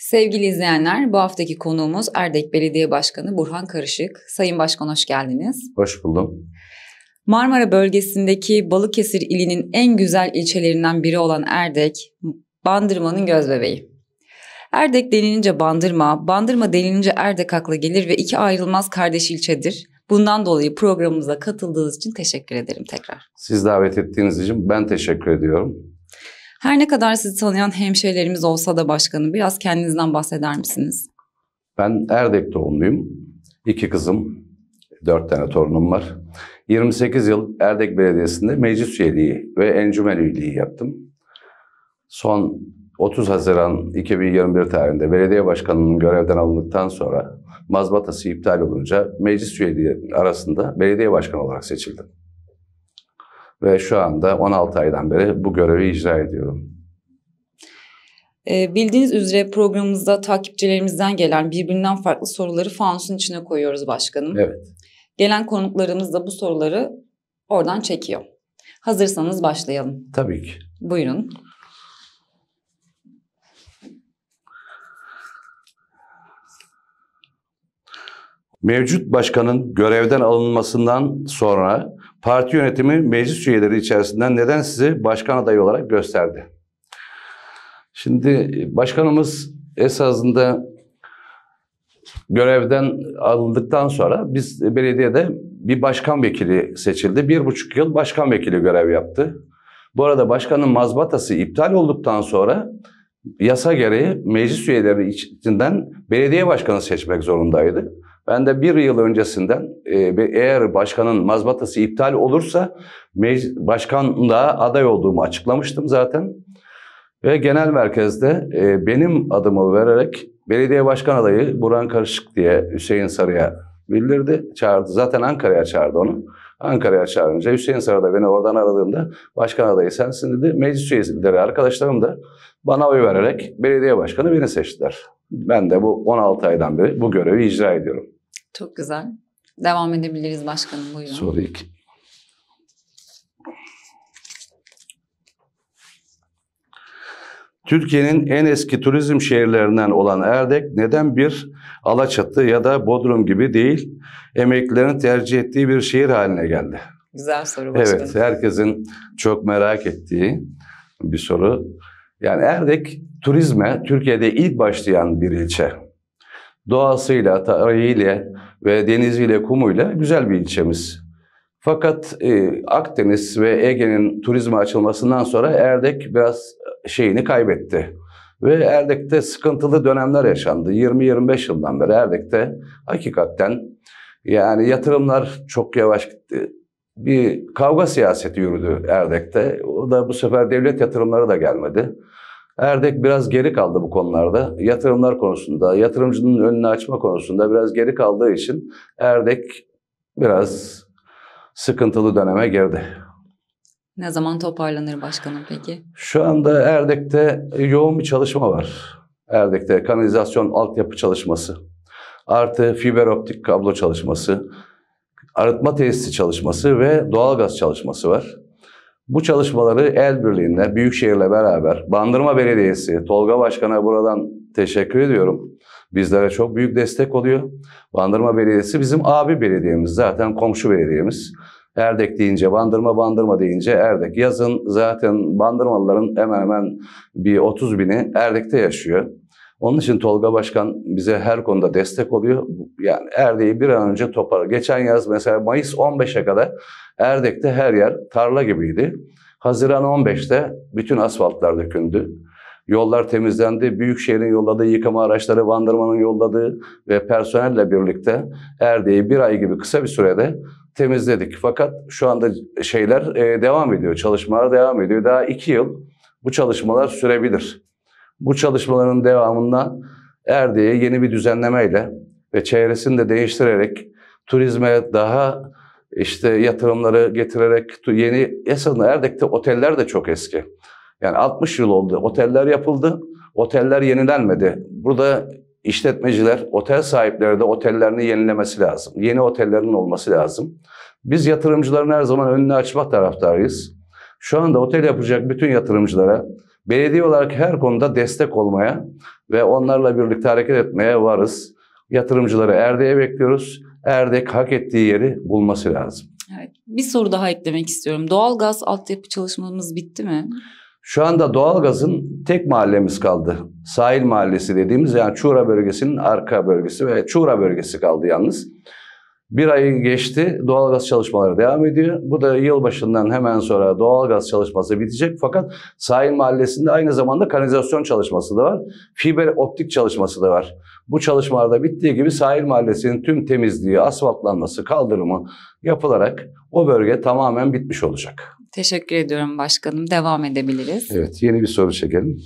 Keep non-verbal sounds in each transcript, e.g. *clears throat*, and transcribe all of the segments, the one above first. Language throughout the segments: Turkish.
Sevgili izleyenler, bu haftaki konuğumuz Erdek Belediye Başkanı Burhan Karışık. Sayın Başkan hoş geldiniz. Hoş buldum. Marmara bölgesindeki Balıkesir ilinin en güzel ilçelerinden biri olan Erdek, Bandırma'nın gözbebeği. Erdek denilince Bandırma, Bandırma denilince Erdek akla gelir ve iki ayrılmaz kardeş ilçedir. Bundan dolayı programımıza katıldığınız için teşekkür ederim tekrar. Siz davet ettiğiniz için ben teşekkür ediyorum. Her ne kadar sizi tanıyan hemşehrilerimiz olsa da başkanım biraz kendinizden bahseder misiniz? Ben Erdek doğumluyum. İki kızım, dört tane torunum var. 28 yıl Erdek Belediyesi'nde meclis üyeliği ve encümen üyeliği yaptım. Son 30 Haziran 2021 tarihinde belediye başkanının görevden alındıktan sonra mazbatası iptal olunca meclis üyeliği arasında belediye başkanı olarak seçildim. Ve şu anda 16 aydan beri bu görevi icra ediyorum. Ee, bildiğiniz üzere programımızda takipçilerimizden gelen birbirinden farklı soruları fanusun içine koyuyoruz başkanım. Evet. Gelen konuklarımız da bu soruları oradan çekiyor. Hazırsanız başlayalım. Tabii ki. Buyurun. Mevcut başkanın görevden alınmasından sonra parti yönetimi meclis üyeleri içerisinden neden sizi başkan adayı olarak gösterdi? Şimdi başkanımız esasında görevden alındıktan sonra biz belediyede bir başkan vekili seçildi. Bir buçuk yıl başkan vekili görev yaptı. Bu arada başkanın mazbatası iptal olduktan sonra yasa gereği meclis üyeleri içinden belediye başkanı seçmek zorundaydı. Ben de bir yıl öncesinden e, eğer başkanın mazbatası iptal olursa başkanlığa aday olduğumu açıklamıştım zaten. Ve genel merkezde e, benim adımı vererek belediye başkan adayı Burhan Karışık diye Hüseyin Sarı'ya bildirdi. Çağırdı. Zaten Ankara'ya çağırdı onu. Ankara'ya çağırınca Hüseyin Sarı da beni oradan aradığında başkan adayı sensin dedi. Meclis üyeleri arkadaşlarım da bana oy vererek belediye başkanı beni seçtiler. Ben de bu 16 aydan beri bu görevi icra ediyorum. Çok güzel. Devam edebiliriz başkanım buyurun. Soru 2. Türkiye'nin en eski turizm şehirlerinden olan Erdek neden bir Alaçatı ya da Bodrum gibi değil emeklilerin tercih ettiği bir şehir haline geldi? Güzel soru başkanım. Evet herkesin çok merak ettiği bir soru. Yani Erdek turizme Türkiye'de ilk başlayan bir ilçe doğasıyla, tarihiyle ve deniziyle, kumuyla güzel bir ilçemiz. Fakat e, Akdeniz ve Ege'nin turizme açılmasından sonra Erdek biraz şeyini kaybetti. Ve Erdek'te sıkıntılı dönemler yaşandı. 20-25 yıldan beri Erdek'te hakikaten yani yatırımlar çok yavaş gitti. Bir kavga siyaseti yürüdü Erdek'te. O da bu sefer devlet yatırımları da gelmedi. Erdek biraz geri kaldı bu konularda. Yatırımlar konusunda, yatırımcının önünü açma konusunda biraz geri kaldığı için Erdek biraz sıkıntılı döneme girdi. Ne zaman toparlanır başkanım peki? Şu anda Erdek'te yoğun bir çalışma var. Erdek'te kanalizasyon altyapı çalışması, artı fiber optik kablo çalışması, arıtma tesisi çalışması ve doğalgaz çalışması var. Bu çalışmaları el birliğinde Büyükşehir'le beraber Bandırma Belediyesi, Tolga Başkan'a buradan teşekkür ediyorum. Bizlere çok büyük destek oluyor. Bandırma Belediyesi bizim abi belediyemiz, zaten komşu belediyemiz. Erdek deyince Bandırma, Bandırma deyince Erdek. Yazın zaten Bandırmalıların hemen hemen bir 30 bini Erdek'te yaşıyor. Onun için Tolga Başkan bize her konuda destek oluyor. Yani Erdek'i bir an önce topar. Geçen yaz mesela Mayıs 15'e kadar Erdek'te her yer tarla gibiydi. Haziran 15'te bütün asfaltlar döküldü. Yollar temizlendi. Büyükşehir'in yolladığı yıkama araçları Bandırma'nın yolladığı ve personelle birlikte Erdek'i bir ay gibi kısa bir sürede temizledik. Fakat şu anda şeyler e, devam ediyor. Çalışmalar devam ediyor. Daha iki yıl bu çalışmalar sürebilir. Bu çalışmaların devamında Erdi'ye yeni bir düzenlemeyle ve çevresini de değiştirerek turizme daha işte yatırımları getirerek yeni esasında Erdek'te oteller de çok eski. Yani 60 yıl oldu. Oteller yapıldı. Oteller yenilenmedi. Burada işletmeciler, otel sahipleri de otellerini yenilemesi lazım. Yeni otellerin olması lazım. Biz yatırımcıların her zaman önünü açmak taraftarıyız. Şu anda otel yapacak bütün yatırımcılara Belediye olarak her konuda destek olmaya ve onlarla birlikte hareket etmeye varız. Yatırımcıları Erdek'e bekliyoruz. Erdek hak ettiği yeri bulması lazım. Evet. Bir soru daha eklemek istiyorum. Doğalgaz altyapı çalışmamız bitti mi? Şu anda doğalgazın tek mahallemiz kaldı. Sahil mahallesi dediğimiz yani Çuğra bölgesinin arka bölgesi ve Çuğra bölgesi kaldı yalnız. Bir ay geçti, doğalgaz çalışmaları devam ediyor. Bu da yılbaşından hemen sonra doğalgaz çalışması bitecek. Fakat sahil mahallesinde aynı zamanda kanalizasyon çalışması da var. Fiber optik çalışması da var. Bu çalışmalarda bittiği gibi sahil mahallesinin tüm temizliği, asfaltlanması, kaldırımı yapılarak o bölge tamamen bitmiş olacak. Teşekkür ediyorum başkanım. Devam edebiliriz. Evet, yeni bir soru çekelim.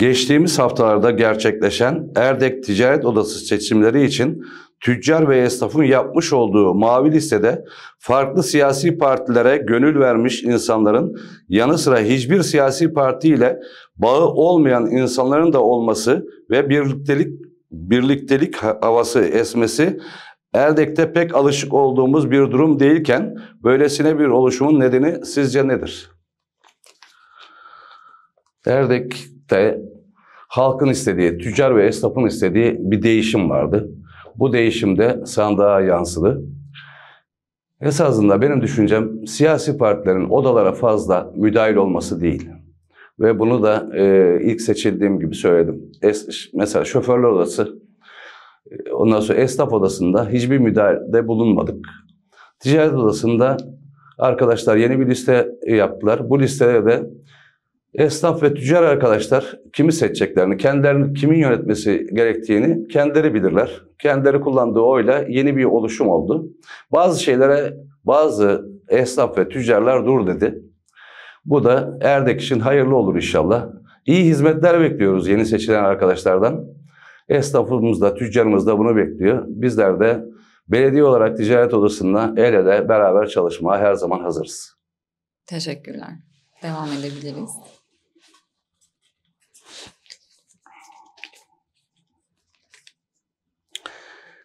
Geçtiğimiz haftalarda gerçekleşen Erdek Ticaret Odası seçimleri için tüccar ve esnafın yapmış olduğu mavi listede farklı siyasi partilere gönül vermiş insanların yanı sıra hiçbir siyasi partiyle bağı olmayan insanların da olması ve birliktelik birliktelik havası esmesi Erdek'te pek alışık olduğumuz bir durum değilken böylesine bir oluşumun nedeni sizce nedir? Erdek de halkın istediği, tüccar ve esnafın istediği bir değişim vardı. Bu değişim de sandığa yansıdı. Esasında benim düşüncem siyasi partilerin odalara fazla müdahil olması değil. Ve bunu da e, ilk seçildiğim gibi söyledim. Es, mesela şoförler odası, ondan sonra esnaf odasında hiçbir müdahalede bulunmadık. Ticaret odasında arkadaşlar yeni bir liste yaptılar. Bu listede de esnaf ve tüccar arkadaşlar kimi seçeceklerini, kendilerini kimin yönetmesi gerektiğini kendileri bilirler. Kendileri kullandığı oyla yeni bir oluşum oldu. Bazı şeylere bazı esnaf ve tüccarlar dur dedi. Bu da Erdek için hayırlı olur inşallah. İyi hizmetler bekliyoruz yeni seçilen arkadaşlardan. Esnafımız da, tüccarımız da bunu bekliyor. Bizler de belediye olarak ticaret odasında el ele beraber çalışmaya her zaman hazırız. Teşekkürler. Devam edebiliriz.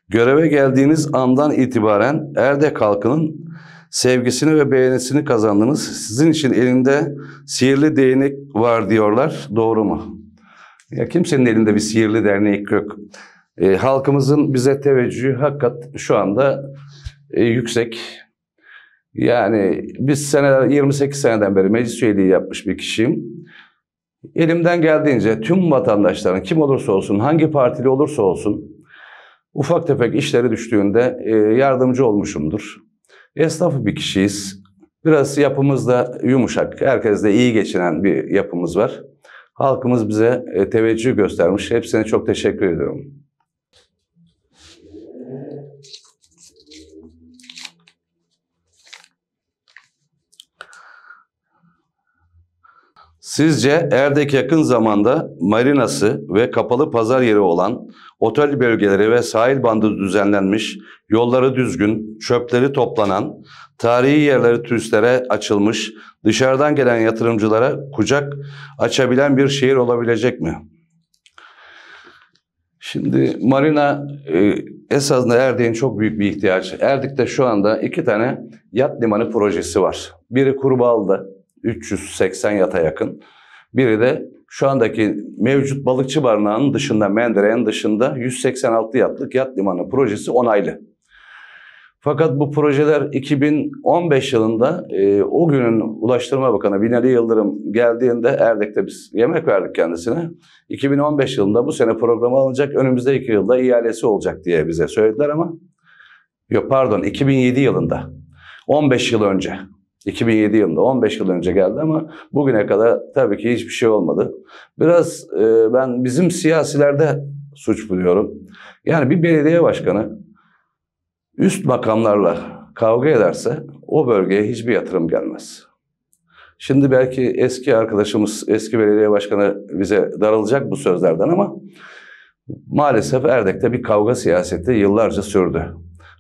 Göreve geldiğiniz andan itibaren Erdek halkının sevgisini ve beğenisini kazandınız. Sizin için elinde sihirli değnek var diyorlar. Doğru mu? Ya kimsenin elinde bir sihirli dernek yok. E, halkımızın bize teveccühü hakikat şu anda e, yüksek. Yani biz seneler 28 seneden beri meclis üyeliği yapmış bir kişiyim. Elimden geldiğince tüm vatandaşların kim olursa olsun, hangi partili olursa olsun Ufak tefek işleri düştüğünde e, yardımcı olmuşumdur. Esnaf bir kişiyiz. Biraz yapımız da yumuşak, herkesle iyi geçinen bir yapımız var. Halkımız bize e, teveccüh göstermiş. Hepsine çok teşekkür ediyorum. Sizce Erdek yakın zamanda marinası ve kapalı pazar yeri olan otel bölgeleri ve sahil bandı düzenlenmiş, yolları düzgün, çöpleri toplanan, tarihi yerleri turistlere açılmış, dışarıdan gelen yatırımcılara kucak açabilen bir şehir olabilecek mi? Şimdi marina e, esasında Erdek'in çok büyük bir ihtiyacı. Erdik'te şu anda iki tane yat limanı projesi var. Biri Kurbağalı'da 380 yata yakın. Biri de şu andaki mevcut balıkçı barınağının dışında, Mendere'nin dışında 186 yatlık yat limanı projesi onaylı. Fakat bu projeler 2015 yılında e, o günün Ulaştırma Bakanı Binali Yıldırım geldiğinde Erdek'te biz yemek verdik kendisine. 2015 yılında bu sene programı alınacak, önümüzde iki yılda ihalesi olacak diye bize söylediler ama yok pardon 2007 yılında 15 yıl önce 2007 yılında 15 yıl önce geldi ama bugüne kadar tabii ki hiçbir şey olmadı. Biraz e, ben bizim siyasilerde suç buluyorum. Yani bir belediye başkanı üst makamlarla kavga ederse o bölgeye hiçbir yatırım gelmez. Şimdi belki eski arkadaşımız, eski belediye başkanı bize darılacak bu sözlerden ama maalesef Erdek'te bir kavga siyaseti yıllarca sürdü.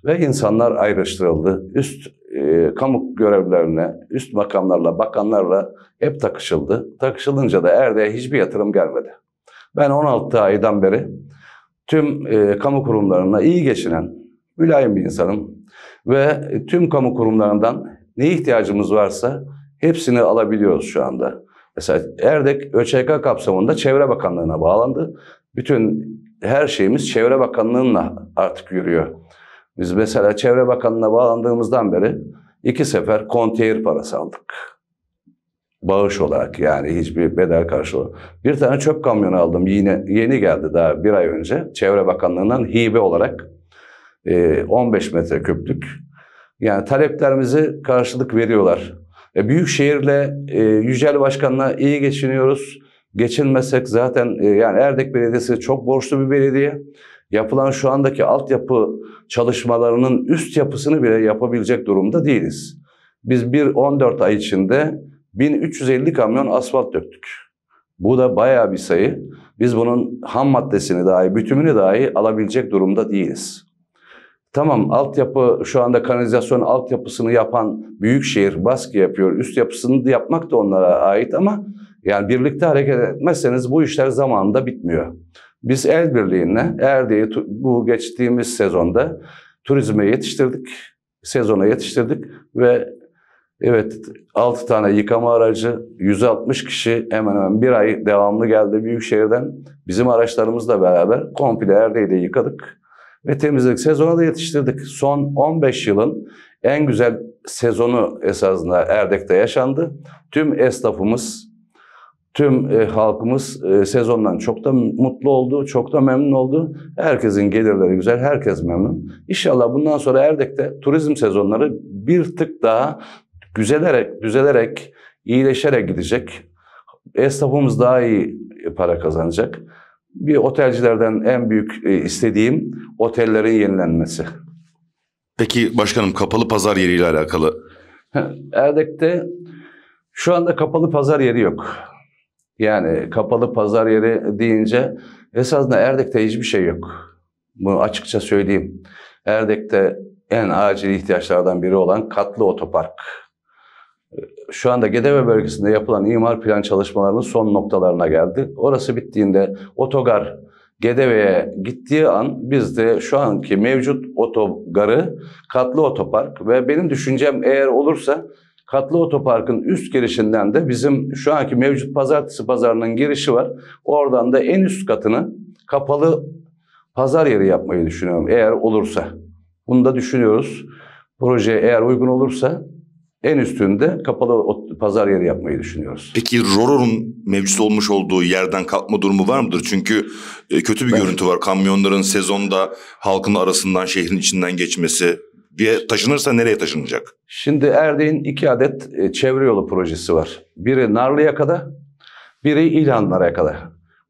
Ve insanlar ayrıştırıldı. Üst e, kamu görevlerine, üst makamlarla, bakanlarla hep takışıldı. Takışılınca da Erde'ye hiçbir yatırım gelmedi. Ben 16 aydan beri tüm e, kamu kurumlarına iyi geçinen, mülayim bir insanım. Ve tüm kamu kurumlarından ne ihtiyacımız varsa hepsini alabiliyoruz şu anda. Mesela Erdek ÖÇK kapsamında Çevre Bakanlığı'na bağlandı. Bütün her şeyimiz Çevre Bakanlığı'na artık yürüyor. Biz mesela Çevre Bakanlığı'na bağlandığımızdan beri iki sefer konteyner parası aldık. Bağış olarak yani hiçbir bedel karşılığı. Bir tane çöp kamyonu aldım yine yeni geldi daha bir ay önce. Çevre Bakanlığı'ndan hibe olarak 15 e, metre metreküplük. Yani taleplerimizi karşılık veriyorlar. E, şehirle e, Yücel Başkan'la iyi geçiniyoruz. Geçinmesek zaten e, yani Erdek Belediyesi çok borçlu bir belediye yapılan şu andaki altyapı çalışmalarının üst yapısını bile yapabilecek durumda değiliz. Biz bir 14 ay içinde 1350 kamyon asfalt döktük. Bu da bayağı bir sayı. Biz bunun ham maddesini dahi, bütümünü dahi alabilecek durumda değiliz. Tamam altyapı şu anda kanalizasyon altyapısını yapan büyükşehir baskı yapıyor. Üst yapısını yapmak da onlara ait ama yani birlikte hareket etmezseniz bu işler zamanında bitmiyor. Biz el birliğine Erdi'yi bu geçtiğimiz sezonda turizme yetiştirdik. Sezona yetiştirdik ve evet 6 tane yıkama aracı, 160 kişi hemen hemen bir ay devamlı geldi Büyükşehir'den. Bizim araçlarımızla beraber komple Erdi'yi de yıkadık ve temizledik. sezonu da yetiştirdik. Son 15 yılın en güzel sezonu esasında Erdek'te yaşandı. Tüm esnafımız Tüm e, halkımız e, sezondan çok da mutlu oldu, çok da memnun oldu. Herkesin gelirleri güzel, herkes memnun. İnşallah bundan sonra Erdek'te turizm sezonları bir tık daha güzelerek, düzelerek, iyileşerek gidecek. Esnafımız daha iyi para kazanacak. Bir otelcilerden en büyük e, istediğim otellerin yenilenmesi. Peki başkanım kapalı pazar yeriyle alakalı? Erdek'te şu anda kapalı pazar yeri yok. Yani kapalı pazar yeri deyince esasında Erdek'te hiçbir şey yok. Bunu açıkça söyleyeyim. Erdek'te en acil ihtiyaçlardan biri olan katlı otopark. Şu anda Gedeve bölgesinde yapılan imar plan çalışmalarının son noktalarına geldi. Orası bittiğinde otogar Gedeve'ye gittiği an biz de şu anki mevcut otogarı katlı otopark ve benim düşüncem eğer olursa Katlı Otopark'ın üst girişinden de bizim şu anki mevcut pazartesi pazarının girişi var. Oradan da en üst katını kapalı pazar yeri yapmayı düşünüyorum eğer olursa. Bunu da düşünüyoruz. Proje eğer uygun olursa en üstünde kapalı pazar yeri yapmayı düşünüyoruz. Peki Roror'un mevcut olmuş olduğu yerden kalkma durumu var mıdır? Çünkü e, kötü bir ben... görüntü var. Kamyonların sezonda halkın arasından şehrin içinden geçmesi bir taşınırsa nereye taşınacak? Şimdi Erdeğin iki adet e, çevre yolu projesi var. Biri Narlı'ya kadar, biri İlhanlar'a kadar.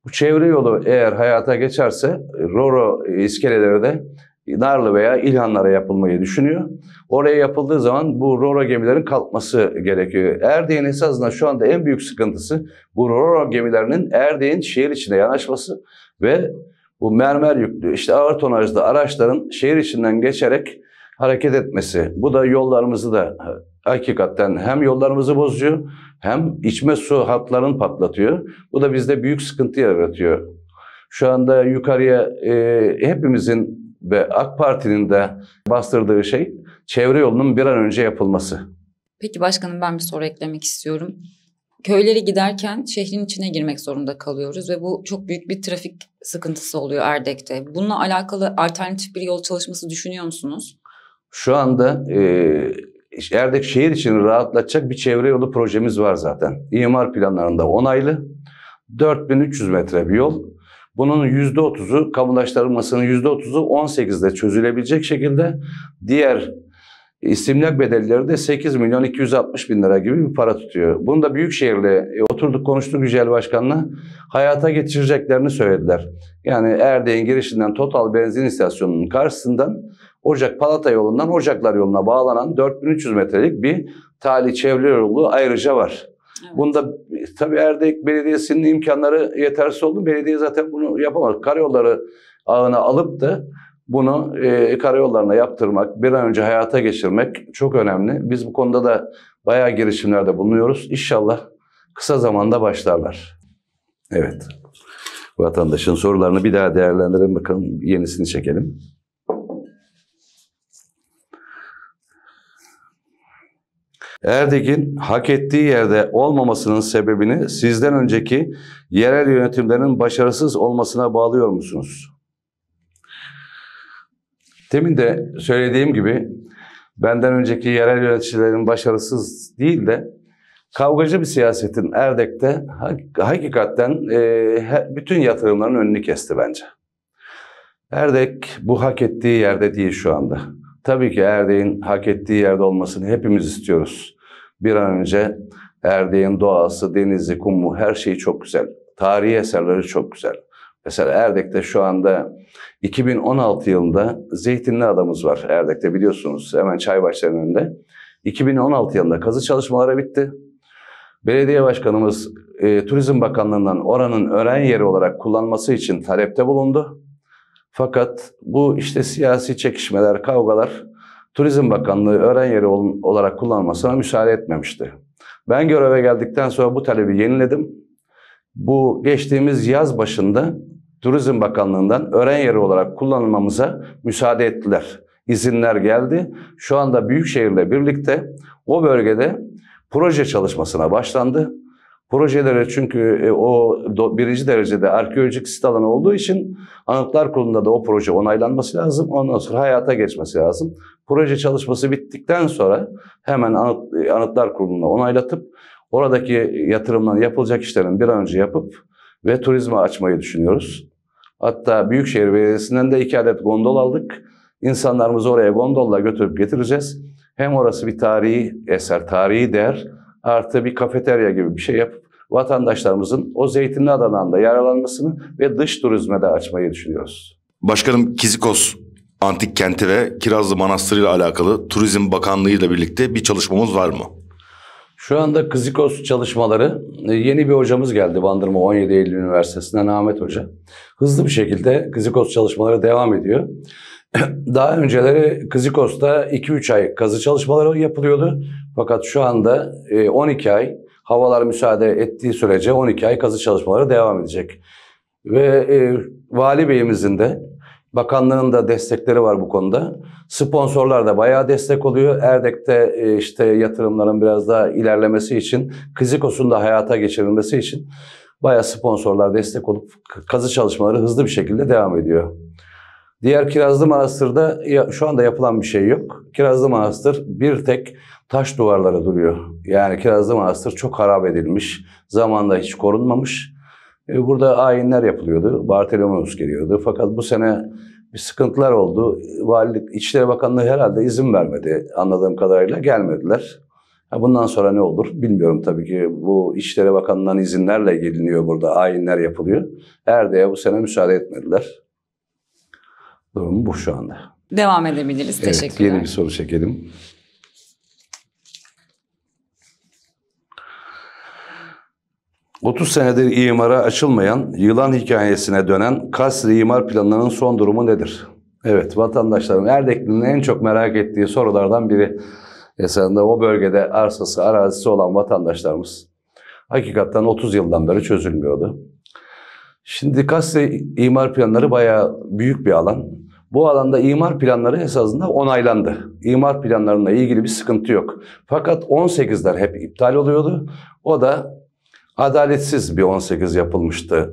Bu çevre yolu eğer hayata geçerse Roro iskeleleri de Narlı veya İlhanlara yapılmayı düşünüyor. Oraya yapıldığı zaman bu Roro gemilerin kalkması gerekiyor. Erdeğin esasında şu anda en büyük sıkıntısı bu Roro gemilerinin Erdeğin şehir içine yanaşması ve bu mermer yüklü işte ağır tonajlı araçların şehir içinden geçerek hareket etmesi. Bu da yollarımızı da hakikaten hem yollarımızı bozuyor hem içme su hatlarını patlatıyor. Bu da bizde büyük sıkıntı yaratıyor. Şu anda yukarıya e, hepimizin ve AK Parti'nin de bastırdığı şey çevre yolunun bir an önce yapılması. Peki başkanım ben bir soru eklemek istiyorum. Köylere giderken şehrin içine girmek zorunda kalıyoruz ve bu çok büyük bir trafik sıkıntısı oluyor Erdek'te. Bununla alakalı alternatif bir yol çalışması düşünüyor musunuz? Şu anda e, Erdek şehir için rahatlatacak bir çevre yolu projemiz var zaten. İmar planlarında onaylı. 4300 metre bir yol. Bunun %30'u kamulaştırılmasının %30'u 18'de çözülebilecek şekilde diğer İstimlak bedelleri de 8 milyon 260 bin lira gibi bir para tutuyor. Bunu da Büyükşehir'le e, oturduk konuştuk Yücel Başkan'la hayata geçireceklerini söylediler. Yani Erdek'in girişinden Total Benzin istasyonunun karşısından Ocak Palata yolundan Ocaklar yoluna bağlanan 4300 metrelik bir tali çevre yolu ayrıca var. Evet. Bunda tabii Erdek Belediyesi'nin imkanları yetersiz oldu. Belediye zaten bunu yapamaz. Karayolları ağına alıp da bunu e, karayollarına yaptırmak, bir an önce hayata geçirmek çok önemli. Biz bu konuda da bayağı girişimlerde bulunuyoruz. İnşallah kısa zamanda başlarlar. Evet. Vatandaşın sorularını bir daha değerlendirelim bakalım. Yenisini çekelim. Erdek'in hak ettiği yerde olmamasının sebebini sizden önceki yerel yönetimlerin başarısız olmasına bağlıyor musunuz? Demin de söylediğim gibi benden önceki yerel yöneticilerin başarısız değil de kavgacı bir siyasetin Erdek'te hakikaten e, bütün yatırımların önünü kesti bence. Erdek bu hak ettiği yerde değil şu anda. Tabii ki Erdek'in hak ettiği yerde olmasını hepimiz istiyoruz. Bir an önce Erdek'in doğası, denizi, kumu her şeyi çok güzel. Tarihi eserleri çok güzel. Mesela Erdek'te şu anda 2016 yılında Zeytinli adamız var Erdek'te biliyorsunuz hemen Çaybaşları'nın önünde. 2016 yılında kazı çalışmaları bitti. Belediye başkanımız e, Turizm Bakanlığı'ndan oranın öğren yeri olarak kullanması için talepte bulundu. Fakat bu işte siyasi çekişmeler, kavgalar Turizm Bakanlığı öğren yeri olarak kullanmasına müsaade etmemişti. Ben göreve geldikten sonra bu talebi yeniledim. Bu geçtiğimiz yaz başında Turizm Bakanlığı'ndan öğren yeri olarak kullanılmamıza müsaade ettiler. İzinler geldi. Şu anda Büyükşehir'le birlikte o bölgede proje çalışmasına başlandı. Projelere çünkü e, o birinci derecede arkeolojik sit alanı olduğu için Anıtlar Kurulu'nda da o proje onaylanması lazım. Ondan sonra hayata geçmesi lazım. Proje çalışması bittikten sonra hemen Anıt, e, Anıtlar Kurulu'na onaylatıp oradaki yatırımların yapılacak işlerin bir an önce yapıp ve turizme açmayı düşünüyoruz. Hatta Büyükşehir Belediyesi'nden de iki adet gondol aldık. İnsanlarımızı oraya gondolla götürüp getireceğiz. Hem orası bir tarihi eser, tarihi değer artı bir kafeterya gibi bir şey yapıp vatandaşlarımızın o Zeytinli Adana'nın da ve dış turizme de açmayı düşünüyoruz. Başkanım Kizikos Antik Kenti ve Kirazlı Manastırı ile alakalı Turizm Bakanlığı ile birlikte bir çalışmamız var mı? Şu anda Kızikos çalışmaları e, yeni bir hocamız geldi Bandırma 17 Eylül Üniversitesi'nden Ahmet Hoca. Hızlı bir şekilde Kızikos çalışmaları devam ediyor. *clears throat* Daha önceleri Kızikos'ta 2-3 ay kazı çalışmaları yapılıyordu. Fakat şu anda 12 e, ay havalar müsaade ettiği sürece 12 ay kazı çalışmaları devam edecek. Ve e, Vali Beyimizin de Bakanlığın da destekleri var bu konuda. Sponsorlar da bayağı destek oluyor. Erdek'te e, işte yatırımların biraz daha ilerlemesi için, Kızikos'un da hayata geçirilmesi için bayağı sponsorlar destek olup kazı çalışmaları hızlı bir şekilde devam ediyor. Diğer Kirazlı Manastır'da şu anda yapılan bir şey yok. Kirazlı Manastır bir tek taş duvarları duruyor. Yani Kirazlı Manastır çok harap edilmiş, zamanda hiç korunmamış. E, burada ayinler yapılıyordu. Bartolomeus geliyordu. Fakat bu sene bir sıkıntılar oldu. Valilik, İçişleri Bakanlığı herhalde izin vermedi anladığım kadarıyla. Gelmediler. Bundan sonra ne olur bilmiyorum tabii ki. Bu İçişleri Bakanlığı'ndan izinlerle geliniyor burada. Ayinler yapılıyor. Erde'ye bu sene müsaade etmediler. Durum bu şu anda. Devam edebiliriz. Evet, Teşekkürler. Yeni bir soru çekelim. 30 senedir imara açılmayan, yılan hikayesine dönen Kasri imar planlarının son durumu nedir? Evet, vatandaşların Erdekli'nin en çok merak ettiği sorulardan biri. Esasında o bölgede arsası, arazisi olan vatandaşlarımız hakikaten 30 yıldan beri çözülmüyordu. Şimdi Kasri imar planları bayağı büyük bir alan. Bu alanda imar planları esasında onaylandı. İmar planlarına ilgili bir sıkıntı yok. Fakat 18'ler hep iptal oluyordu. O da adaletsiz bir 18 yapılmıştı.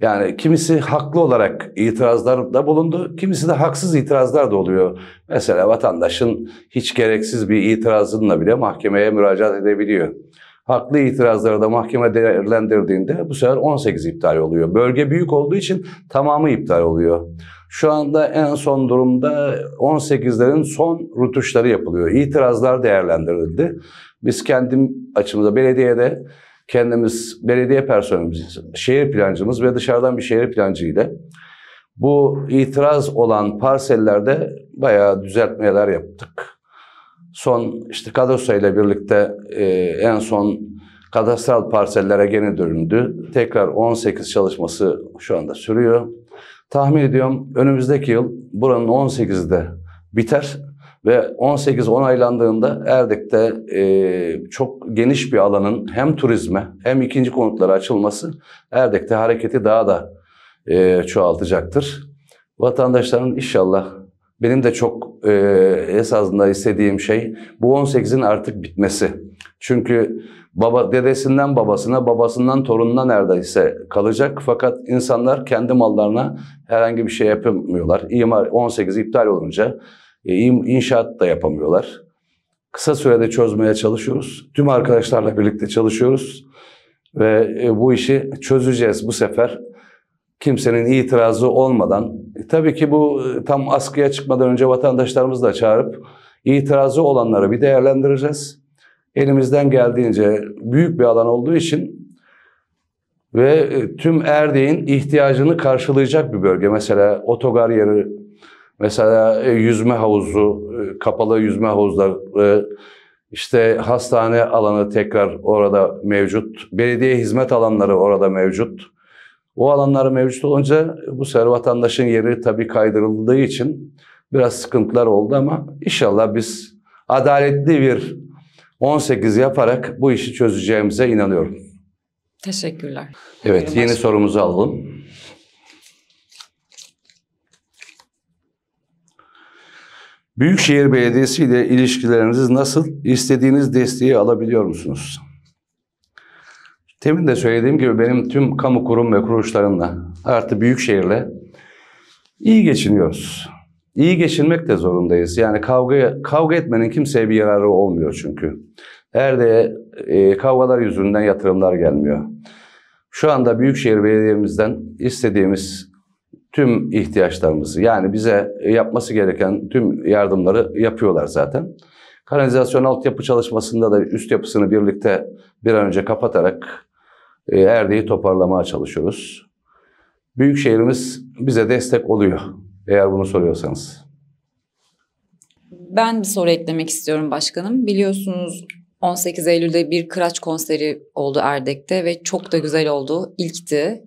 Yani kimisi haklı olarak itirazlar da bulundu, kimisi de haksız itirazlar da oluyor. Mesela vatandaşın hiç gereksiz bir itirazınla bile mahkemeye müracaat edebiliyor. Haklı itirazları da mahkeme değerlendirdiğinde bu sefer 18 iptal oluyor. Bölge büyük olduğu için tamamı iptal oluyor. Şu anda en son durumda 18'lerin son rutuşları yapılıyor. İtirazlar değerlendirildi. Biz kendim açımızda belediyede kendimiz belediye personelimiz, şehir plancımız ve dışarıdan bir şehir plancı ile bu itiraz olan parsellerde bayağı düzeltmeler yaptık. Son işte kadastro ile birlikte e, en son kadastral parsellere gene dönüldü. Tekrar 18 çalışması şu anda sürüyor. Tahmin ediyorum önümüzdeki yıl buranın 18'i de biter. Ve 18 onaylandığında Erdek'te e, çok geniş bir alanın hem turizme hem ikinci konutlara açılması Erdek'te hareketi daha da e, çoğaltacaktır. Vatandaşların inşallah benim de çok e, esasında istediğim şey bu 18'in artık bitmesi. Çünkü baba dedesinden babasına, babasından torununa neredeyse kalacak. Fakat insanlar kendi mallarına herhangi bir şey yapamıyorlar. İmar 18 iptal olunca e, inşaat da yapamıyorlar. Kısa sürede çözmeye çalışıyoruz. Tüm arkadaşlarla birlikte çalışıyoruz. Ve e, bu işi çözeceğiz bu sefer. Kimsenin itirazı olmadan. E, tabii ki bu tam askıya çıkmadan önce vatandaşlarımızı da çağırıp itirazı olanları bir değerlendireceğiz. Elimizden geldiğince büyük bir alan olduğu için ve tüm Erdeğin ihtiyacını karşılayacak bir bölge. Mesela otogar yeri Mesela e, yüzme havuzu, e, kapalı yüzme havuzları, işte hastane alanı tekrar orada mevcut. Belediye hizmet alanları orada mevcut. O alanlar mevcut olunca bu sefer vatandaşın yeri tabii kaydırıldığı için biraz sıkıntılar oldu ama inşallah biz adaletli bir 18 yaparak bu işi çözeceğimize inanıyorum. Teşekkürler. Evet, Buyurun yeni başlayalım. sorumuzu alalım. Büyükşehir Belediyesi ile ilişkileriniz nasıl? İstediğiniz desteği alabiliyor musunuz? Temin de söylediğim gibi benim tüm kamu kurum ve kuruluşlarımla artı Büyükşehir'le iyi geçiniyoruz. İyi geçinmek de zorundayız. Yani kavga kavga etmenin kimseye bir yararı olmuyor çünkü. Erde e, kavgalar yüzünden yatırımlar gelmiyor. Şu anda Büyükşehir Belediye'mizden istediğimiz tüm ihtiyaçlarımızı yani bize yapması gereken tüm yardımları yapıyorlar zaten. Kanalizasyon altyapı çalışmasında da üst yapısını birlikte bir an önce kapatarak e, erdiyi toparlamaya çalışıyoruz. Büyükşehirimiz bize destek oluyor eğer bunu soruyorsanız. Ben bir soru eklemek istiyorum başkanım. Biliyorsunuz 18 Eylül'de bir kıraç konseri oldu Erdek'te ve çok da güzel oldu. İlkti.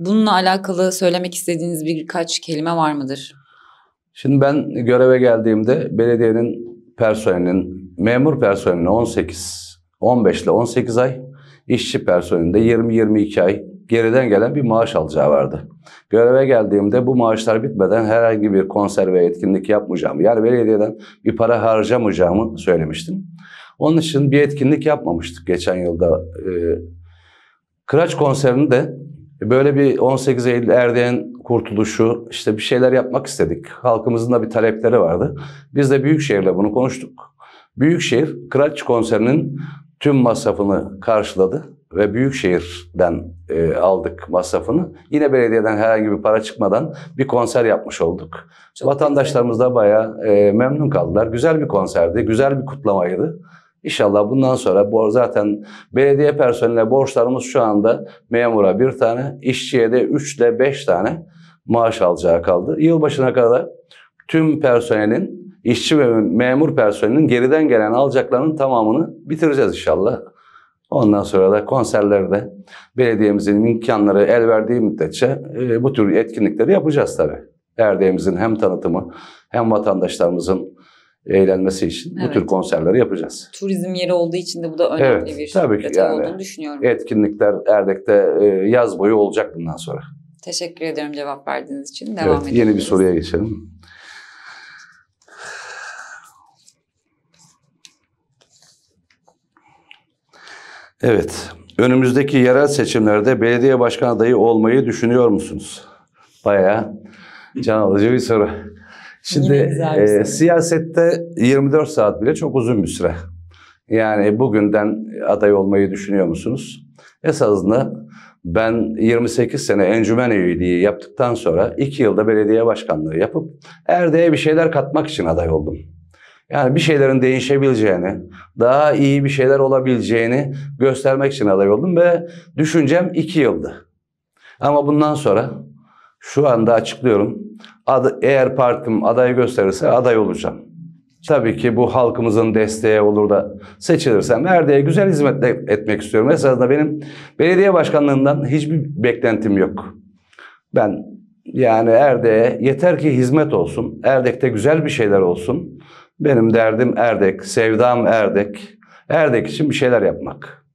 Bununla alakalı söylemek istediğiniz birkaç kelime var mıdır? Şimdi ben göreve geldiğimde belediyenin personelinin, memur personelinin 18, 15 ile 18 ay, işçi personelinde 20-22 ay geriden gelen bir maaş alacağı vardı. Göreve geldiğimde bu maaşlar bitmeden herhangi bir konser ve etkinlik yapmayacağımı, yani belediyeden bir para harcamayacağımı söylemiştim. Onun için bir etkinlik yapmamıştık geçen yılda. E, Kıraç konserini de Böyle bir 18 Eylül Erdoğan kurtuluşu, işte bir şeyler yapmak istedik. Halkımızın da bir talepleri vardı. Biz de Büyükşehir'le bunu konuştuk. Büyükşehir, Kıraç konserinin tüm masrafını karşıladı ve Büyükşehir'den e, aldık masrafını. Yine belediyeden herhangi bir para çıkmadan bir konser yapmış olduk. Çok Vatandaşlarımız da bayağı e, memnun kaldılar. Güzel bir konserdi, güzel bir kutlamaydı. İnşallah bundan sonra bu zaten belediye personeline borçlarımız şu anda memura bir tane, işçiye de üç ile beş tane maaş alacağı kaldı. Yılbaşına kadar tüm personelin, işçi ve memur personelin geriden gelen alacaklarının tamamını bitireceğiz inşallah. Ondan sonra da konserlerde belediyemizin imkanları el verdiği müddetçe e, bu tür etkinlikleri yapacağız tabii. Erdeğimizin hem tanıtımı hem vatandaşlarımızın eğlenmesi için evet. bu tür konserleri yapacağız. Turizm yeri olduğu için de bu da önemli evet, bir tabii ki yani, olduğunu düşünüyorum. Etkinlikler Erdek'te e, yaz boyu olacak bundan sonra. Teşekkür ediyorum cevap verdiğiniz için. Devam evet, edelim. Yeni bir soruya geçelim. Evet. Önümüzdeki yerel seçimlerde belediye başkan adayı olmayı düşünüyor musunuz? Bayağı can alıcı bir soru. Şimdi e, siyasette 24 saat bile çok uzun bir süre. Yani bugünden aday olmayı düşünüyor musunuz? Esasında ben 28 sene encümen üyeliği yaptıktan sonra 2 yılda belediye başkanlığı yapıp Erde'ye bir şeyler katmak için aday oldum. Yani bir şeylerin değişebileceğini, daha iyi bir şeyler olabileceğini göstermek için aday oldum ve düşüncem 2 yıldı. Ama bundan sonra şu anda açıklıyorum. Ad, eğer partim adayı gösterirse aday olacağım. Tabii ki bu halkımızın desteği olur da seçilirsem Erde'ye güzel hizmet etmek istiyorum. Esasında benim belediye başkanlığından hiçbir beklentim yok. Ben yani Erde'ye yeter ki hizmet olsun. Erdek'te güzel bir şeyler olsun. Benim derdim Erdek, sevdam Erdek. Erdek için bir şeyler yapmak.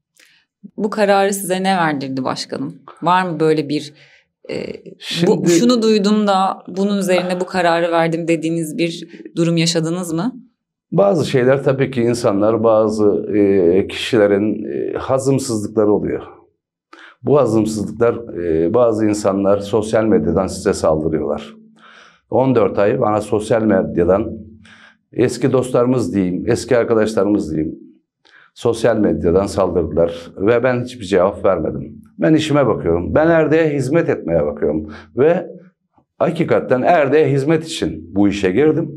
Bu kararı size ne verdirdi başkanım? Var mı böyle bir e, Şimdi, bu, şunu duydum da bunun üzerine bu kararı verdim dediğiniz bir durum yaşadınız mı? Bazı şeyler tabii ki insanlar, bazı e, kişilerin e, hazımsızlıkları oluyor. Bu hazımsızlıklar e, bazı insanlar sosyal medyadan size saldırıyorlar. 14 ay bana sosyal medyadan eski dostlarımız diyeyim, eski arkadaşlarımız diyeyim, Sosyal medyadan saldırdılar ve ben hiçbir cevap vermedim. Ben işime bakıyorum. Ben Erde'ye hizmet etmeye bakıyorum. Ve hakikaten Erde'ye hizmet için bu işe girdim.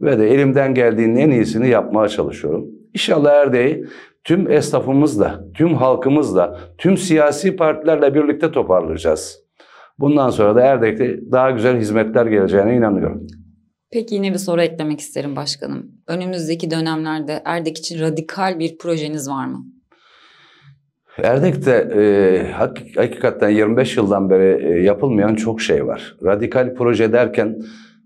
Ve de elimden geldiğinin en iyisini yapmaya çalışıyorum. İnşallah Erde'yi tüm esnafımızla, tüm halkımızla, tüm siyasi partilerle birlikte toparlayacağız. Bundan sonra da Erdek'te daha güzel hizmetler geleceğine inanıyorum. Peki yine bir soru eklemek isterim başkanım. Önümüzdeki dönemlerde Erdek için radikal bir projeniz var mı? Erdek'te e, hakik hakikaten 25 yıldan beri e, yapılmayan çok şey var. Radikal proje derken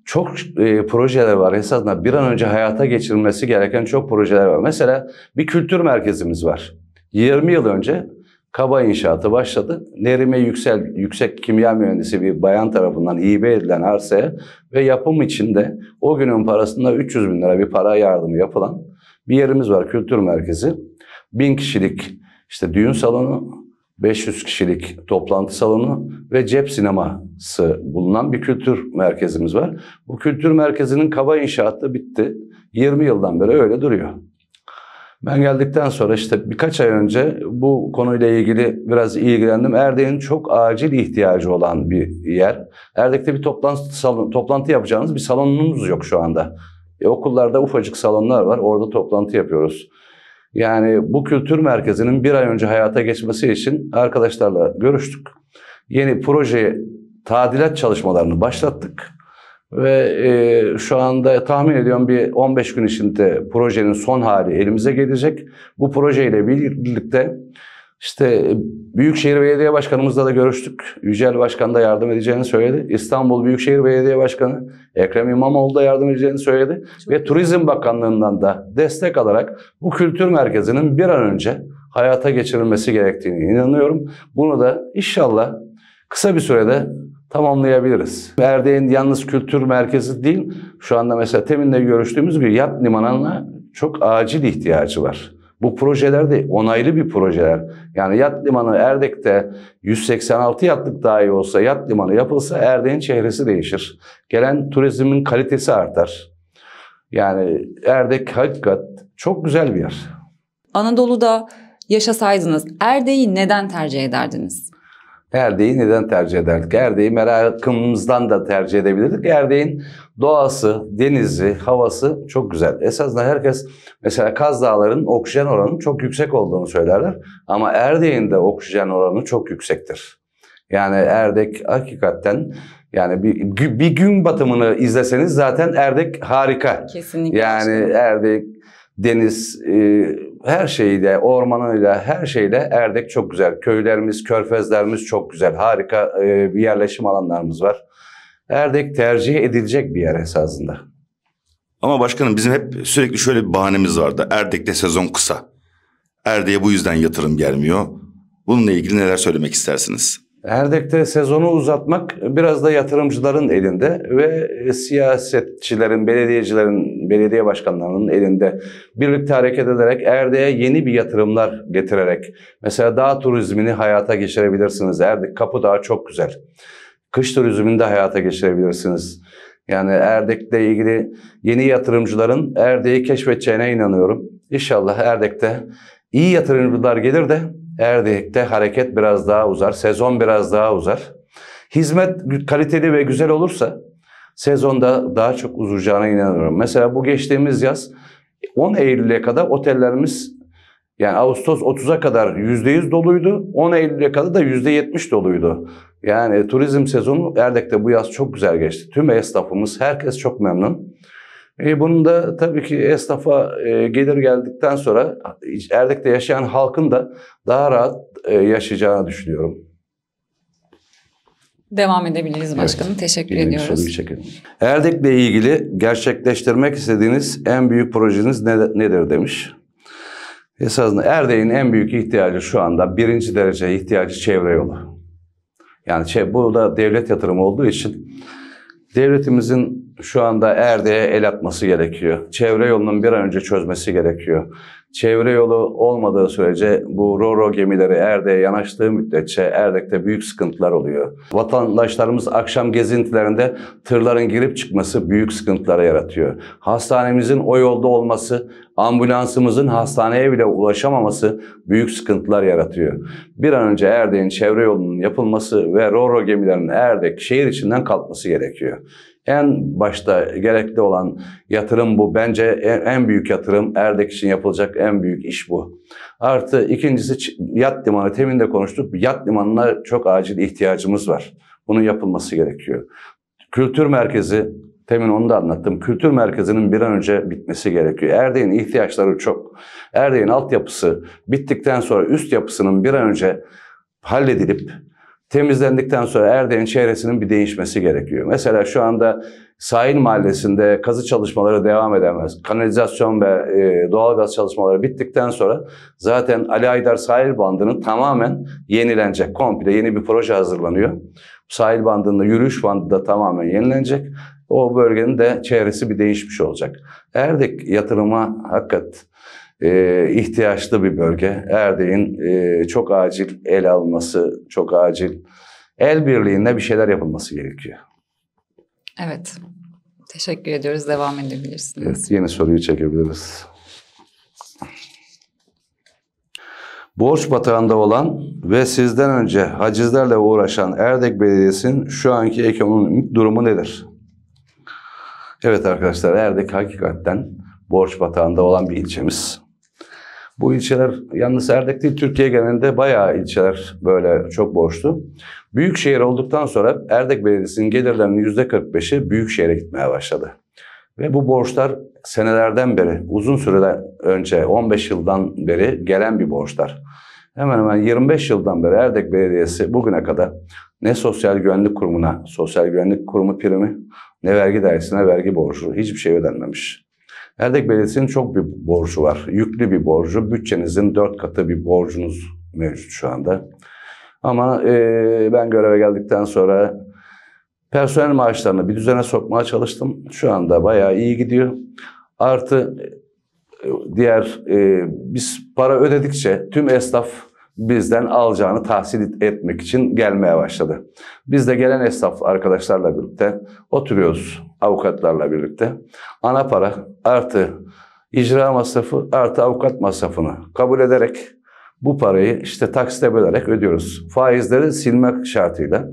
çok e, projeler var. Esasında bir an önce hayata geçirilmesi gereken çok projeler var. Mesela bir kültür merkezimiz var. 20 yıl önce Kaba inşaatı başladı. Nerime Yüksel, yüksek kimya mühendisi bir bayan tarafından hibe edilen arsaya ve yapım içinde o günün parasında 300 bin lira bir para yardımı yapılan bir yerimiz var, kültür merkezi. bin kişilik işte düğün salonu, 500 kişilik toplantı salonu ve cep sineması bulunan bir kültür merkezimiz var. Bu kültür merkezinin kaba inşaatı bitti. 20 yıldan beri öyle duruyor. Ben geldikten sonra işte birkaç ay önce bu konuyla ilgili biraz ilgilendim. Erdek'in çok acil ihtiyacı olan bir yer. Erdek'te bir toplantı, salon, toplantı yapacağımız bir salonumuz yok şu anda. E, okullarda ufacık salonlar var. Orada toplantı yapıyoruz. Yani bu kültür merkezinin bir ay önce hayata geçmesi için arkadaşlarla görüştük. Yeni proje tadilat çalışmalarını başlattık. Ve e, şu anda tahmin ediyorum bir 15 gün içinde projenin son hali elimize gelecek. Bu projeyle birlikte işte Büyükşehir Belediye Başkanımızla da görüştük. Yücel Başkan da yardım edeceğini söyledi. İstanbul Büyükşehir Belediye Başkanı Ekrem İmamoğlu da yardım edeceğini söyledi. Ve Turizm Bakanlığı'ndan da destek alarak bu kültür merkezinin bir an önce hayata geçirilmesi gerektiğini inanıyorum. Bunu da inşallah kısa bir sürede tamamlayabiliriz. Erdeğin yalnız kültür merkezi değil, şu anda mesela Temin'le görüştüğümüz gibi yat limanına çok acil ihtiyacı var. Bu projeler de onaylı bir projeler. Yani yat limanı Erdek'te 186 yatlık dahi olsa yat limanı yapılsa Erdek'in çehresi değişir. Gelen turizmin kalitesi artar. Yani Erdek hakikat çok güzel bir yer. Anadolu'da yaşasaydınız Erdek'i neden tercih ederdiniz? Erdeği neden tercih ederdik? Erdeği merakımızdan da tercih edebilirdik. Erdeğin doğası, denizi, havası çok güzel. Esasında herkes mesela Kaz Dağları'nın oksijen oranı çok yüksek olduğunu söylerler. Ama Erdeğin de oksijen oranı çok yüksektir. Yani Erdek hakikaten yani bir, bir gün batımını izleseniz zaten Erdek harika. Kesinlikle. Yani Erdek deniz e, her şeyde, ormanıyla, her şeyle Erdek çok güzel. Köylerimiz, körfezlerimiz çok güzel. Harika e, bir yerleşim alanlarımız var. Erdek tercih edilecek bir yer esasında. Ama başkanım bizim hep sürekli şöyle bir bahanemiz vardı. Erdek'te sezon kısa. Erdek'e bu yüzden yatırım gelmiyor. Bununla ilgili neler söylemek istersiniz? Erdek'te sezonu uzatmak biraz da yatırımcıların elinde ve e, siyasetçilerin, belediyecilerin, belediye başkanlarının elinde. Birlikte hareket ederek Erdek'e yeni bir yatırımlar getirerek mesela dağ turizmini hayata geçirebilirsiniz. Erdek Kapı Dağı çok güzel. Kış turizmini de hayata geçirebilirsiniz. Yani Erdek'le ilgili yeni yatırımcıların Erdek'i keşfedeceğine inanıyorum. İnşallah Erdek'te iyi yatırımcılar gelir de Erdek'te hareket biraz daha uzar, sezon biraz daha uzar. Hizmet kaliteli ve güzel olursa sezonda daha çok uzayacağına inanıyorum. Mesela bu geçtiğimiz yaz 10 Eylül'e kadar otellerimiz yani Ağustos 30'a kadar %100 doluydu. 10 Eylül'e kadar da %70 doluydu. Yani turizm sezonu Erdek'te bu yaz çok güzel geçti. Tüm esnafımız, herkes çok memnun. E, bunun da tabii ki esnafa e, gelir geldikten sonra Erdek'te yaşayan halkın da daha rahat e, yaşayacağını düşünüyorum. Devam edebiliriz başkanım. Evet. Teşekkür ediyoruz. Bir şekilde. Erdek'le ilgili gerçekleştirmek istediğiniz en büyük projeniz ne, nedir demiş. Esasında Erdek'in en büyük ihtiyacı şu anda birinci derece ihtiyacı çevre yolu. Yani bu da devlet yatırımı olduğu için Devletimizin şu anda Erde'ye el atması gerekiyor. Çevre yolunun bir an önce çözmesi gerekiyor. Çevre yolu olmadığı sürece bu roro gemileri Erdek'e yanaştığı müddetçe Erdek'te büyük sıkıntılar oluyor. Vatandaşlarımız akşam gezintilerinde tırların girip çıkması büyük sıkıntılara yaratıyor. Hastanemizin o yolda olması, ambulansımızın hastaneye bile ulaşamaması büyük sıkıntılar yaratıyor. Bir an önce Erdek'in çevre yolunun yapılması ve roro gemilerinin Erdek şehir içinden kalkması gerekiyor en başta gerekli olan yatırım bu. Bence en büyük yatırım Erdek için yapılacak en büyük iş bu. Artı ikincisi yat limanı. Temin de konuştuk. Yat limanına çok acil ihtiyacımız var. Bunun yapılması gerekiyor. Kültür merkezi, temin onu da anlattım. Kültür merkezinin bir an önce bitmesi gerekiyor. Erdek'in ihtiyaçları çok. Erdek'in altyapısı bittikten sonra üst yapısının bir an önce halledilip temizlendikten sonra Erdeğin çevresinin bir değişmesi gerekiyor. Mesela şu anda sahil mahallesinde kazı çalışmaları devam edemez. Kanalizasyon ve e, doğalgaz çalışmaları bittikten sonra zaten Ali Aydar sahil bandının tamamen yenilenecek. Komple yeni bir proje hazırlanıyor. Sahil bandında, yürüyüş bandı da tamamen yenilenecek. O bölgenin de çevresi bir değişmiş olacak. Erdek yatırıma hakikat e, ihtiyaçlı bir bölge. Erdek'in e, çok acil el alması, çok acil el birliğinde bir şeyler yapılması gerekiyor. Evet. Teşekkür ediyoruz. Devam edebilirsiniz. Evet, yeni soruyu çekebiliriz. Borç batağında olan ve sizden önce hacizlerle uğraşan Erdek Belediyesi'nin şu anki ekonomik durumu nedir? Evet arkadaşlar Erdek hakikaten borç batağında olan bir ilçemiz. Bu ilçeler yalnız Erdek değil Türkiye genelinde bayağı ilçeler böyle çok borçlu. Büyük şehir olduktan sonra Erdek Belediyesi'nin gelirlerinin %45'i büyük büyükşehire gitmeye başladı. Ve bu borçlar senelerden beri, uzun süreden önce 15 yıldan beri gelen bir borçlar. Hemen hemen 25 yıldan beri Erdek Belediyesi bugüne kadar ne Sosyal Güvenlik Kurumu'na, Sosyal Güvenlik Kurumu primi, ne vergi dairesine vergi borcu hiçbir şey ödenmemiş. Erdek Belediyesi'nin çok bir borcu var. Yüklü bir borcu. Bütçenizin dört katı bir borcunuz mevcut şu anda. Ama e, ben göreve geldikten sonra personel maaşlarını bir düzene sokmaya çalıştım. Şu anda bayağı iyi gidiyor. Artı e, diğer e, biz para ödedikçe tüm esnaf bizden alacağını tahsil etmek için gelmeye başladı. Biz de gelen esnaf arkadaşlarla birlikte oturuyoruz avukatlarla birlikte. Ana para artı icra masrafı artı avukat masrafını kabul ederek bu parayı işte taksite bölerek ödüyoruz. Faizleri silmek şartıyla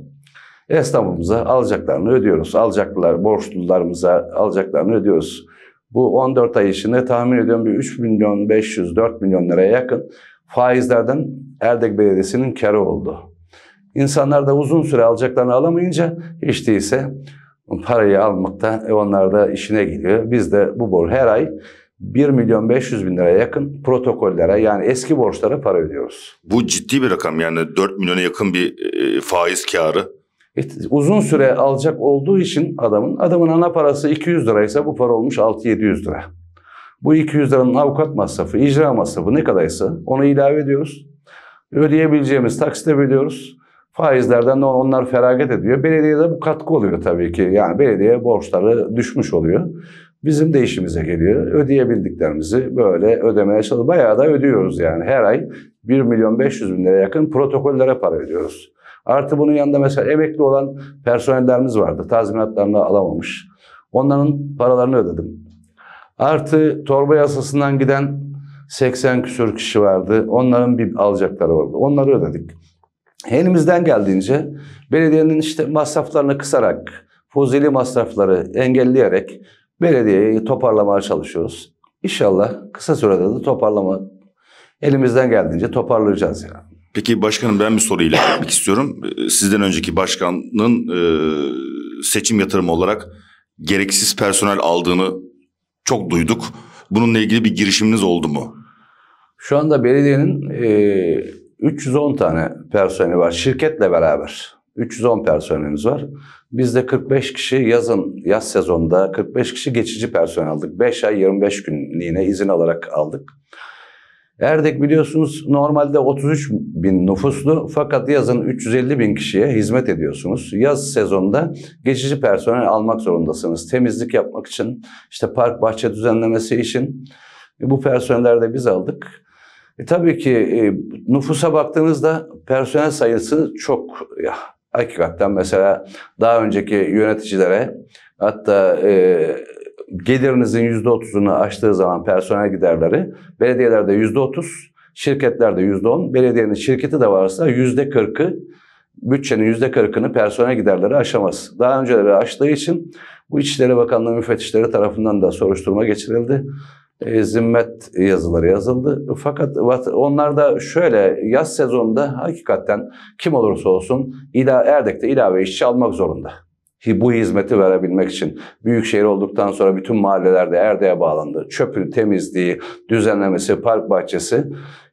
esnafımıza alacaklarını ödüyoruz. alacaklar borçlularımıza alacaklarını ödüyoruz. Bu 14 ay içinde tahmin ediyorum bir 3 milyon 500, 4 milyon liraya yakın faizlerden Erdek Belediyesi'nin karı oldu. İnsanlar da uzun süre alacaklarını alamayınca hiç değilse parayı almakta e onlar da işine gidiyor. Biz de bu borcu her ay 1 milyon 500 bin liraya yakın protokollere yani eski borçlara para ödüyoruz. Bu ciddi bir rakam yani 4 milyona yakın bir e, faiz karı. E, uzun süre alacak olduğu için adamın, adamın ana parası 200 liraysa bu para olmuş 6-700 lira. Bu 200 liranın avukat masrafı, icra masrafı ne kadarsa onu ilave ediyoruz. Ödeyebileceğimiz taksit ödüyoruz. Faizlerden de onlar feragat ediyor. Belediyede bu katkı oluyor tabii ki. Yani belediye borçları düşmüş oluyor. Bizim de işimize geliyor. Ödeyebildiklerimizi böyle ödemeye çalışıyoruz. Bayağı da ödüyoruz yani. Her ay 1 milyon 500 bin liraya yakın protokollere para ödüyoruz. Artı bunun yanında mesela emekli olan personellerimiz vardı. Tazminatlarını alamamış. Onların paralarını ödedim. Artı torba yasasından giden 80 küsur kişi vardı. Onların bir alacakları vardı. Onları ödedik. Elimizden geldiğince belediyenin işte masraflarını kısarak, fuzili masrafları engelleyerek belediyeyi toparlamaya çalışıyoruz. İnşallah kısa sürede de toparlama elimizden geldiğince toparlayacağız yani. Peki başkanım ben bir soru ilave *coughs* istiyorum. Sizden önceki başkanın e, seçim yatırımı olarak gereksiz personel aldığını çok duyduk. Bununla ilgili bir girişiminiz oldu mu? Şu anda belediyenin e, 310 tane personeli var şirketle beraber. 310 personelimiz var. Biz de 45 kişi yazın, yaz sezonunda 45 kişi geçici personel aldık. 5 ay 25 günlüğüne izin alarak aldık. Erdek biliyorsunuz normalde 33 bin nüfuslu fakat yazın 350 bin kişiye hizmet ediyorsunuz. Yaz sezonunda geçici personel almak zorundasınız. Temizlik yapmak için, işte park bahçe düzenlemesi için e, bu personelleri de biz aldık. E, tabii ki e, nüfusa baktığınızda personel sayısı çok ya, hakikaten mesela daha önceki yöneticilere hatta e, gelirinizin %30'unu aştığı zaman personel giderleri, belediyelerde %30, şirketlerde %10, belediyenin şirketi de varsa %40'ı, bütçenin %40'ını personel giderleri aşamaz. Daha önceleri aştığı için bu İçişleri Bakanlığı müfettişleri tarafından da soruşturma geçirildi. E, zimmet yazıları yazıldı. Fakat onlar da şöyle yaz sezonunda hakikaten kim olursa olsun ila, Erdek'te ilave işçi almak zorunda bu hizmeti verebilmek için. büyük şehir olduktan sonra bütün mahallelerde Erde'ye bağlandı. Çöpü, temizliği, düzenlemesi, park bahçesi.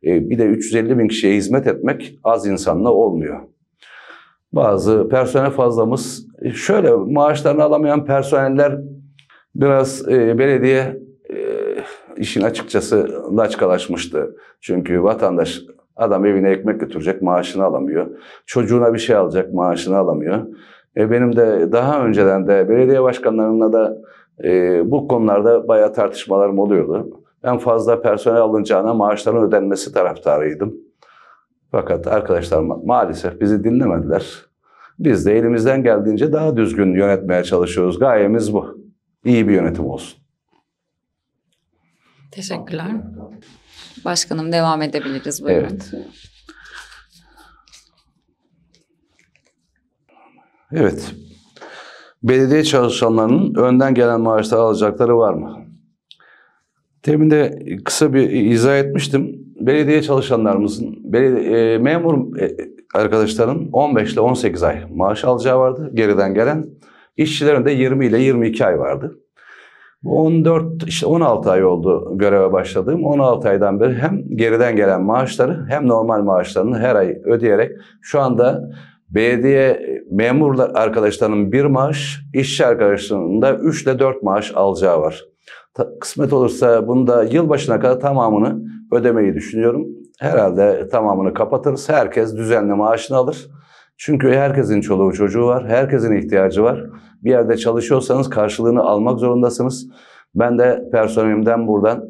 E, bir de 350 bin kişiye hizmet etmek az insanla olmuyor. Bazı personel fazlamız e, şöyle maaşlarını alamayan personeller biraz e, belediye işin açıkçası laçkalaşmıştı. Çünkü vatandaş adam evine ekmek götürecek maaşını alamıyor. Çocuğuna bir şey alacak maaşını alamıyor. E, benim de daha önceden de belediye başkanlarımla da e, bu konularda bayağı tartışmalarım oluyordu. Ben fazla personel alınacağına maaşların ödenmesi taraftarıydım. Fakat arkadaşlar maalesef bizi dinlemediler. Biz de elimizden geldiğince daha düzgün yönetmeye çalışıyoruz. Gayemiz bu. İyi bir yönetim olsun. Teşekkürler. Başkanım devam edebiliriz. Buyurun. Evet. Evet. Belediye çalışanlarının önden gelen maaşları alacakları var mı? Demin de kısa bir izah etmiştim. Belediye çalışanlarımızın, belediye, e, memur e, arkadaşların 15 ile 18 ay maaş alacağı vardı geriden gelen. İşçilerin de 20 ile 22 ay vardı. 14 işte 16 ay oldu göreve başladığım. 16 aydan beri hem geriden gelen maaşları hem normal maaşlarını her ay ödeyerek şu anda belediye memurlar arkadaşlarının bir maaş, işçi arkadaşlarının da 3 ile 4 maaş alacağı var. Ta, kısmet olursa bunu da yılbaşına kadar tamamını ödemeyi düşünüyorum. Herhalde tamamını kapatırız. Herkes düzenli maaşını alır. Çünkü herkesin çoluğu çocuğu var. Herkesin ihtiyacı var. Bir yerde çalışıyorsanız karşılığını almak zorundasınız. Ben de personelimden buradan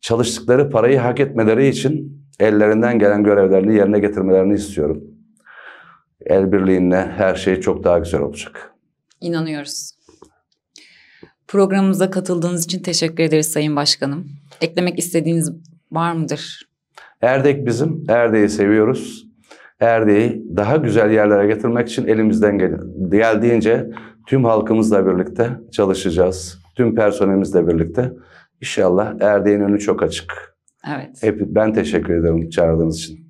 çalıştıkları parayı hak etmeleri için ellerinden gelen görevlerini yerine getirmelerini istiyorum el birliğinle her şey çok daha güzel olacak. İnanıyoruz. Programımıza katıldığınız için teşekkür ederiz Sayın Başkanım. Eklemek istediğiniz var mıdır? Erdek bizim. Erdek'i seviyoruz. Erdek'i daha güzel yerlere getirmek için elimizden gel geldiğince tüm halkımızla birlikte çalışacağız. Tüm personelimizle birlikte. İnşallah Erdek'in önü çok açık. Evet. Hep ben teşekkür ederim çağırdığınız için.